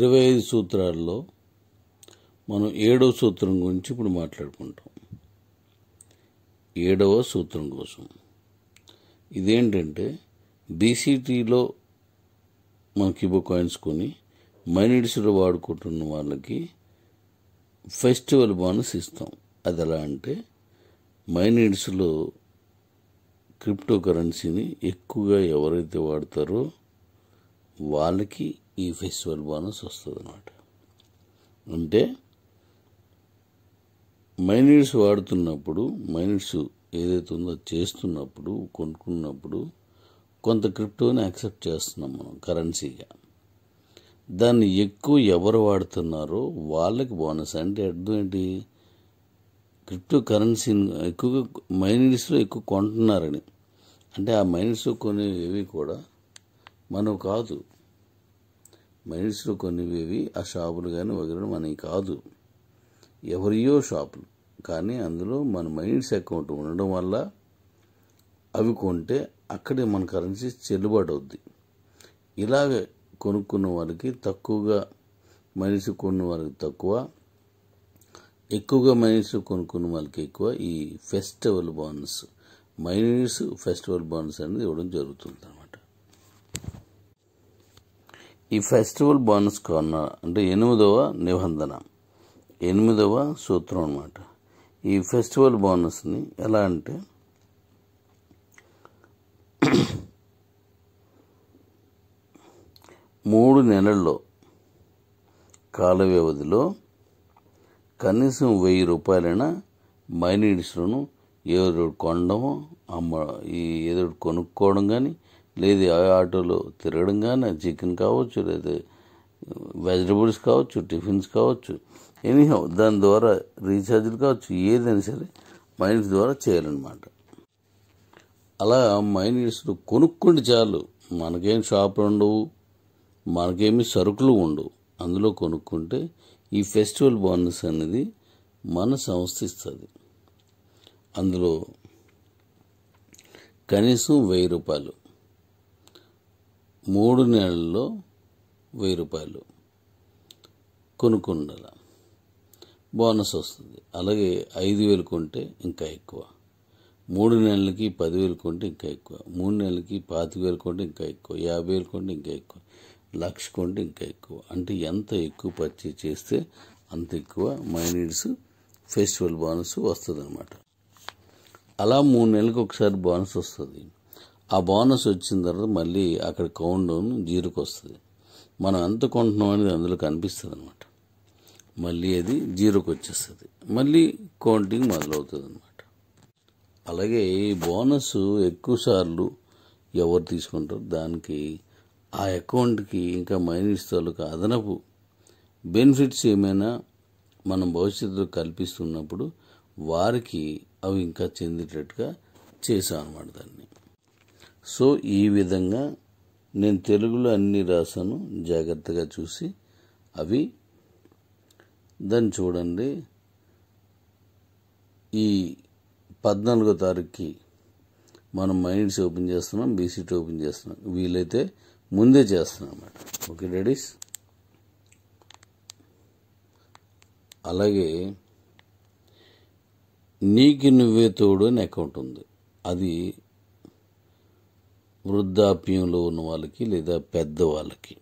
ఇరవై ఐదు సూత్రాల్లో మనం ఏడవ సూత్రం గురించి ఇప్పుడు మాట్లాడుకుంటాం ఏడవ సూత్రం కోసం ఇదేంటంటే బీసీటీలో మన కిబో కాయిన్స్ కొని మైనిడ్స్లో వాడుకుంటున్న వాళ్ళకి ఫెస్టివల్ బోనస్ ఇస్తాం అది ఎలా అంటే మైనిడ్స్లో క్రిప్టో కరెన్సీని ఎక్కువగా ఎవరైతే వాడతారో వాళ్ళకి ఈ ఫెస్టివల్ బోనస్ వస్తుంది అనమాట అంటే మైనీడ్స్ వాడుతున్నప్పుడు మైనీడ్స్ ఏదైతే ఉందో చేస్తున్నప్పుడు కొనుక్కున్నప్పుడు కొంత క్రిప్టోని యాక్సెప్ట్ చేస్తున్నాం మనం కరెన్సీగా దాన్ని ఎక్కువ ఎవరు వాడుతున్నారో వాళ్ళకి బోనస్ అంటే అర్థం ఏంటి క్రిప్టో కరెన్సీని ఎక్కువగా మైనీడ్స్లో ఎక్కువ కొంటున్నారని అంటే ఆ మైనీడ్స్ కొనేవి కూడా మనం కాదు మైండ్స్లో కొన్నివేవి ఆ షాపులు కానీ వగరడం మనకి కాదు ఎవరియో షాపులు కానీ అందులో మన మైండ్స్ అకౌంట్ ఉండడం వల్ల అవి కొంటే అక్కడే మన కరెన్సీ చెల్లుబాటు అవుద్ది ఇలాగే కొనుక్కున్న వాళ్ళకి తక్కువగా మనిషి కొన్న వాళ్ళకి తక్కువ ఎక్కువగా మైనస్ కొనుక్కున్న వాళ్ళకి ఎక్కువ ఈ festival bonus minus festival bonus అనేది ఇవ్వడం జరుగుతుంది అనమాట ఈ ఫెస్టివల్ బోనస్ కార్నర్ అంటే ఎనిమిదవ నిబంధన ఎనిమిదవ సూత్రం అనమాట ఈ ఫెస్టివల్ బోనస్ని ఎలా అంటే మూడు నెలల్లో కాల వ్యవధిలో కనీసం వెయ్యి రూపాయలైనా మైనీడ్స్లను ఏదో కొనడము అమ్మ ఈ ఏదో కొనుక్కోవడం కానీ లేదు ఆటోలో తిరగడం కానీ చికెన్ కావచ్చు లేదా వెజిటబుల్స్ కావచ్చు టిఫిన్స్ కావచ్చు ఎనీహో దాని ద్వారా రీఛార్జ్లు కావచ్చు ఏదైనా సరే మైనస్ ద్వారా చేయాలన్నమాట అలా మైనస్లు కొనుక్కుంటే చాలు మనకేం షాపులు ఉండవు మనకేమి సరుకులు ఉండవు అందులో కొనుక్కుంటే ఈ ఫెస్టివల్ బోనస్ అనేది మన సంస్థ ఇస్తుంది అందులో కనీసం వెయ్యి రూపాయలు మూడు నెలల్లో వెయ్యి రూపాయలు కొనుక్కుండాల బోనస్ వస్తుంది అలాగే ఐదు వేలు కొంటే ఇంకా ఎక్కువ మూడు నెలలకి పదివేలు కొంటే ఇంకా ఎక్కువ మూడు నెలలకి పాతి వేలు కొంటే ఇంకా ఎక్కువ యాభై వేలు కొంటే ఇంకా ఎక్కువ లక్ష కొంటే ఇంకా ఎక్కువ అంటే ఎంత ఎక్కువ పర్చేజ్ చేస్తే అంత ఎక్కువ మైనీడ్స్ ఫెస్టివల్ బోనస్ వస్తుంది అనమాట అలా మూడు నెలలకు ఒకసారి బోనస్ వస్తుంది ఆ బోనస్ వచ్చిన తర్వాత మళ్ళీ అక్కడ కౌంట్ డౌన్ జీరోకి వస్తుంది మనం ఎంత కొంటున్నాం అనేది అందులో కనిపిస్తుంది అనమాట మళ్ళీ అది జీరోకి వచ్చేస్తుంది మళ్ళీ కౌంటింగ్ మొదలవుతుంది అనమాట అలాగే ఈ బోనస్ ఎక్కువసార్లు ఎవరు తీసుకుంటారు దానికి ఆ అకౌంట్కి ఇంకా మైనస్ తాలూకా అదనపు బెనిఫిట్స్ ఏమైనా మనం భవిష్యత్తులో కల్పిస్తున్నప్పుడు వారికి అవి ఇంకా చెందేటట్టుగా చేసాం అనమాట దాన్ని సో ఈ విధంగా నేను తెలుగులో అన్ని రాశాను జాగ్రత్తగా చూసి అవి దాన్ని చూడండి ఈ పద్నాలుగో తారీఖుకి మనం మైండ్స్ ఓపెన్ చేస్తున్నాం బీసీటీ ఓపెన్ చేస్తున్నాం వీలైతే ముందే చేస్తున్నాం అన్నమాట ఓకే డాడీస్ అలాగే నీకు నువ్వే తోడు అని అకౌంట్ ఉంది అది వృద్ధాప్యంలో ఉన్న వాళ్ళకి లేదా పెద్దవాళ్ళకి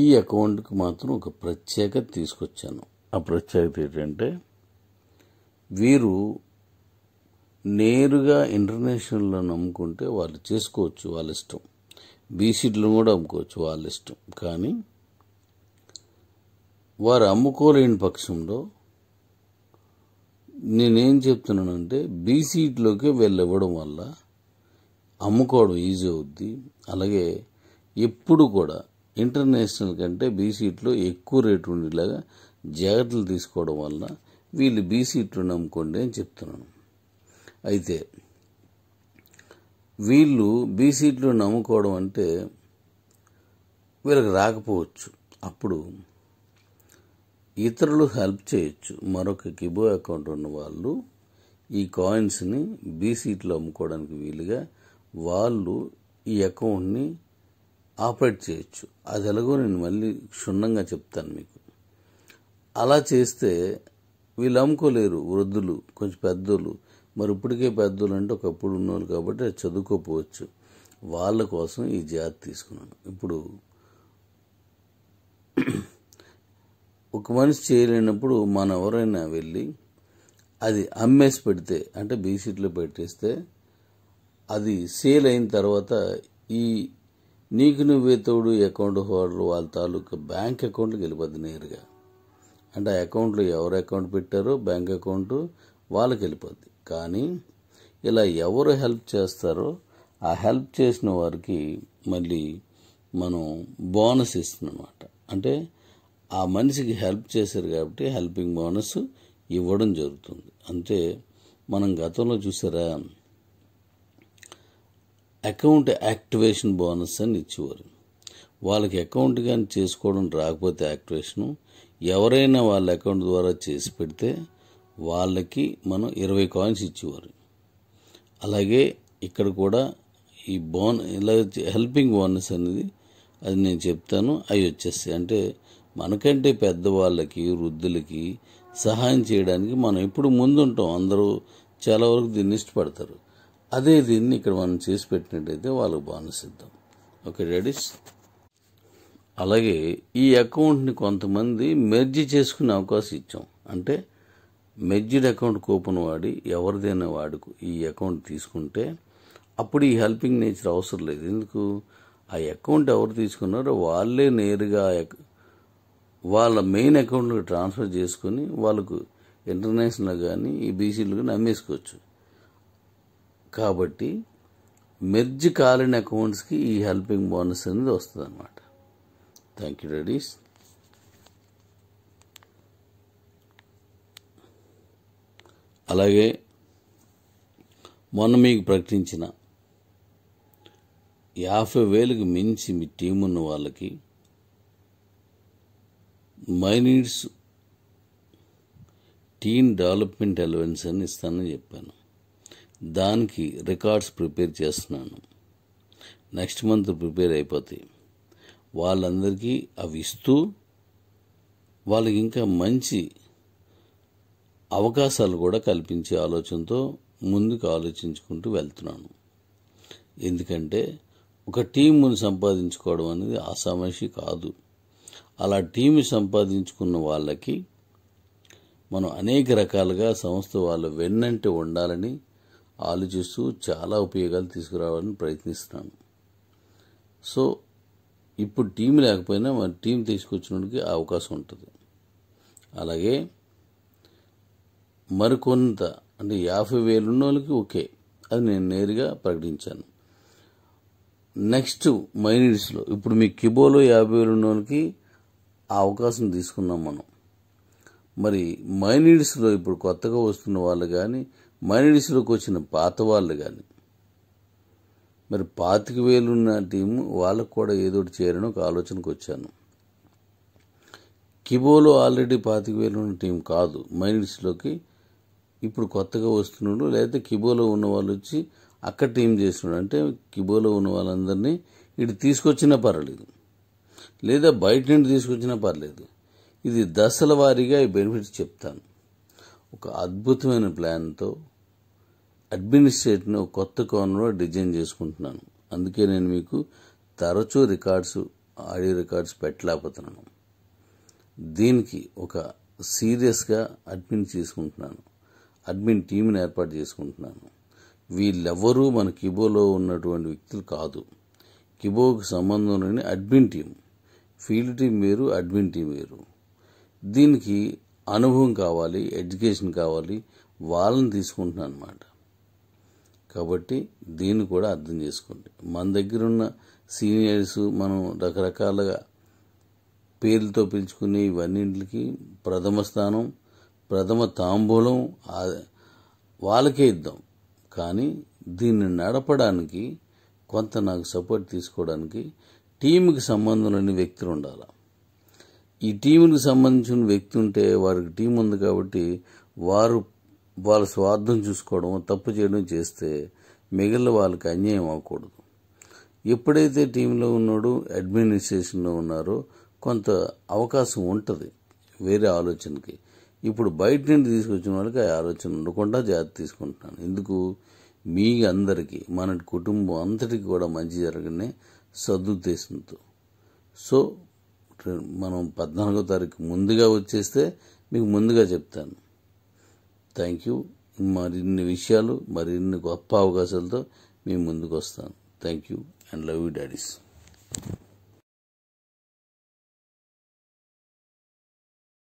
ఈ అకౌంట్కి మాత్రం ఒక ప్రత్యేకత తీసుకొచ్చాను ఆ ప్రత్యేకత ఏంటంటే వీరు నేరుగా ఇంటర్నేషనల్లో అమ్ముకుంటే వాళ్ళు చేసుకోవచ్చు వాళ్ళ ఇష్టం బీసీడ్లు కూడా అమ్ముకోవచ్చు వాళ్ళ ఇష్టం కానీ వారు అమ్ముకోలేని పక్షంలో నేనేం చెప్తున్నానంటే బీసీట్లోకి వెళ్ళివ్వడం వల్ల అమ్ముకోవడం ఈజీ అవుద్ది అలాగే ఎప్పుడు కూడా ఇంటర్నేషనల్ కంటే బీసీట్లో ఎక్కువ రేటు ఉండేలాగా జాగ్రత్తలు తీసుకోవడం వల్ల వీళ్ళు బీసీట్లు నమ్ముకోండి అని చెప్తున్నాను అయితే వీళ్ళు బీసీట్లు నమ్ముకోవడం అంటే వీళ్ళకి రాకపోవచ్చు అప్పుడు ఇతరులు హెల్ప్ చేయొచ్చు మరొక కిబో అకౌంట్ ఉన్న వాళ్ళు ఈ కాయిన్స్ని బీసీట్లో అమ్ముకోవడానికి వీలుగా వాళ్ళు ఈ అకౌంట్ని ఆపరేట్ చేయొచ్చు అది ఎలాగో నేను మళ్ళీ క్షుణ్ణంగా చెప్తాను మీకు అలా చేస్తే వీళ్ళు అమ్ముకోలేరు వృద్ధులు కొంచెం పెద్దోళ్ళు మరి ఇప్పటికే పెద్దోళ్ళు అంటే ఒకప్పుడు ఉన్నోళ్ళు కాబట్టి చదువుకోపోవచ్చు వాళ్ళ కోసం ఈ జాతి తీసుకున్నాను ఇప్పుడు ఒక మనిషి చేయలేనప్పుడు మనం ఎవరైనా వెళ్ళి అది అమ్మేసి పెడితే అంటే బీసీట్లో పెట్టేస్తే అది సేల్ అయిన తర్వాత ఈ నీకు నువ్వే తోడు అకౌంట్ హోల్డర్ వాళ్ళ తాలూకా బ్యాంక్ అకౌంట్కి వెళ్ళిపోద్ది నేరుగా అంటే ఆ అకౌంట్లో ఎవరు అకౌంట్ పెట్టారో బ్యాంక్ అకౌంట్ వాళ్ళకి వెళ్ళిపోద్ది కానీ ఇలా ఎవరు హెల్ప్ చేస్తారో ఆ హెల్ప్ చేసిన వారికి మళ్ళీ మనం బోనస్ ఇస్తుందన్నమాట అంటే ఆ మనిషికి హెల్ప్ చేశారు కాబట్టి హెల్పింగ్ బోనస్ ఇవ్వడం జరుగుతుంది అంతే మనం గతంలో చూసారా అకౌంట్ యాక్టివేషన్ బోనస్ అని ఇచ్చేవారు వాళ్ళకి అకౌంట్ కానీ చేసుకోవడం రాకపోతే యాక్టివేషను ఎవరైనా వాళ్ళ అకౌంట్ ద్వారా చేసి పెడితే వాళ్ళకి మనం ఇరవై కాయిన్స్ ఇచ్చేవారు అలాగే ఇక్కడ కూడా ఈ బోన్ ఇలా హెల్పింగ్ బోనస్ అనేది అది నేను చెప్తాను అవి వచ్చేస్తాయి అంటే మనకంటే పెద్దవాళ్ళకి వృద్ధులకి సహాయం చేయడానికి మనం ఎప్పుడు ముందుంటాం అందరూ చాలా వరకు దీన్ని ఇష్టపడతారు అదే దీన్ని ఇక్కడ మనం చేసి పెట్టినట్టయితే వాళ్ళకు బానిసిద్దాం ఓకే రెడీస్ అలాగే ఈ అకౌంట్ని కొంతమంది మెర్జి చేసుకునే అవకాశం ఇచ్చాం అంటే మెర్జిడ్ అకౌంట్ కూపన్ వాడి ఎవరిదైనా వాడుకు ఈ అకౌంట్ తీసుకుంటే అప్పుడు ఈ హెల్పింగ్ నేచర్ అవసరం లేదు ఎందుకు ఆ అకౌంట్ ఎవరు తీసుకున్నారో వాళ్ళే నేరుగా వాళ్ళ మెయిన్ అకౌంట్లో ట్రాన్స్ఫర్ చేసుకుని వాళ్ళకు ఇంటర్నేషనల్ కానీ ఈ బీసీలు కానీ అమ్మేసుకోవచ్చు కాబట్టి మెర్జ్ కాలిన అకౌంట్స్కి ఈ హెల్పింగ్ బోనస్ అనేది వస్తుంది అనమాట థ్యాంక్ యూ రెడీస్ అలాగే మొన్న మీకు ప్రకటించిన యాభై వేలకు మించి మీ టీం ఉన్న వాళ్ళకి మైనీడ్స్ టీమ్ డెవలప్మెంట్ అలవెన్స్ అని ఇస్తానని చెప్పాను దానికి రికార్డ్స్ ప్రిపేర్ చేస్తున్నాను నెక్స్ట్ మంత్ ప్రిపేర్ అయిపోతాయి వాళ్ళందరికీ అవి ఇస్తూ వాళ్ళకి ఇంకా మంచి అవకాశాలు కూడా కల్పించే ఆలోచనతో ముందుకు ఆలోచించుకుంటూ వెళ్తున్నాను ఎందుకంటే ఒక టీముని సంపాదించుకోవడం అనేది ఆసామాషి కాదు అలా టీము సంపాదించుకున్న వాళ్ళకి మనం అనేక రకాలుగా సంస్థ వాళ్ళు వెన్నంటే ఉండాలని ఆలోచిస్తూ చాలా ఉపయోగాలు తీసుకురావాలని ప్రయత్నిస్తున్నాను సో ఇప్పుడు టీం లేకపోయినా మరి టీం తీసుకొచ్చినకి అవకాశం ఉంటుంది అలాగే మరికొంత అంటే యాభై వేలు ఉన్న వాళ్ళకి ఓకే అది నేను నేరుగా ప్రకటించాను నెక్స్ట్ మైనిడ్స్లో ఇప్పుడు మీ కిబోలో యాభై వేలు ఉన్న వాళ్ళకి ఆ అవకాశం తీసుకున్నాం మనం మరి మైనిడ్స్లో ఇప్పుడు కొత్తగా వస్తున్న వాళ్ళు కానీ మనిషిలోకి వచ్చిన పాత వాళ్ళు కానీ మరి పాతిక వేలున్న టీము వాళ్ళకు కూడా ఏదో చేయాలని ఒక ఆలోచనకు వచ్చాను కిబోలో ఆల్రెడీ పాతిక వేలున్న టీం కాదు మైనిడ్స్లోకి ఇప్పుడు కొత్తగా వస్తున్నాడు లేదా కిబోలో ఉన్న వాళ్ళు వచ్చి అక్కడ టీం చేస్తున్నాడు అంటే కిబోలో ఉన్న వాళ్ళందరినీ ఇటు తీసుకొచ్చినా పర్లేదు లేదా బయట నుండి తీసుకొచ్చినా పర్లేదు ఇది దశల వారీగా ఈ బెనిఫిట్స్ చెప్తాను ఒక అద్భుతమైన ప్లాన్తో అడ్మినిస్ట్రేట్ని కొత్త కోణంలో డిజైన్ చేసుకుంటున్నాను అందుకే నేను మీకు తరచూ రికార్డ్స్ ఆడియో రికార్డ్స్ పెట్టలేకపోతున్నాను దీనికి ఒక సీరియస్గా అడ్మిన్ చేసుకుంటున్నాను అడ్మిన్ టీంని ఏర్పాటు చేసుకుంటున్నాను వీళ్ళెవ్వరూ మన కిబోలో ఉన్నటువంటి వ్యక్తులు కాదు కిబోకు సంబంధం లేని అడ్మిన్ టీం ఫీల్డ్ టీం వేరు అడ్మిన్ టీం వేరు దీనికి అనుభవం కావాలి ఎడ్యుకేషన్ కావాలి వాళ్ళని తీసుకుంటున్నాను అనమాట కాబట్టి దీన్ని కూడా అర్థం చేసుకోండి మన దగ్గర ఉన్న సీనియర్స్ మనం రకరకాలుగా పేర్లతో పిలుచుకునే ఇవన్నింటికి ప్రథమ స్థానం ప్రథమ తాంబూలం వాళ్ళకే ఇద్దాం కానీ దీన్ని నడపడానికి కొంత నాకు సపోర్ట్ తీసుకోవడానికి టీంకి సంబంధం లేని వ్యక్తులు ఉండాలి ఈ టీంకి సంబంధించిన వ్యక్తి ఉంటే వారికి టీం ఉంది కాబట్టి వారు వాళ్ళ స్వార్థం చూసుకోవడం తప్పు చేయడం చేస్తే మిగిలిన వాళ్ళకి అన్యాయం అవ్వకూడదు ఎప్పుడైతే టీంలో ఉన్నాడో అడ్మినిస్ట్రేషన్లో ఉన్నారో కొంత అవకాశం ఉంటుంది వేరే ఆలోచనకి ఇప్పుడు బయట నుండి తీసుకొచ్చిన వాళ్ళకి ఆ ఆలోచన ఉండకుండా జాగ్రత్త తీసుకుంటున్నాను ఎందుకు మీ అందరికీ మన కుటుంబం అంతటికి కూడా మంచి జరగనే సదుద్దేశంతో సో మనం పద్నాలుగో తారీఖు ముందుగా వచ్చేస్తే మీకు ముందుగా చెప్తాను థ్యాంక్ యూ మరిన్ని విషయాలు మరిన్ని గొప్ప అవకాశాలతో మేము ముందుకు వస్తాను thank you and love you daddy's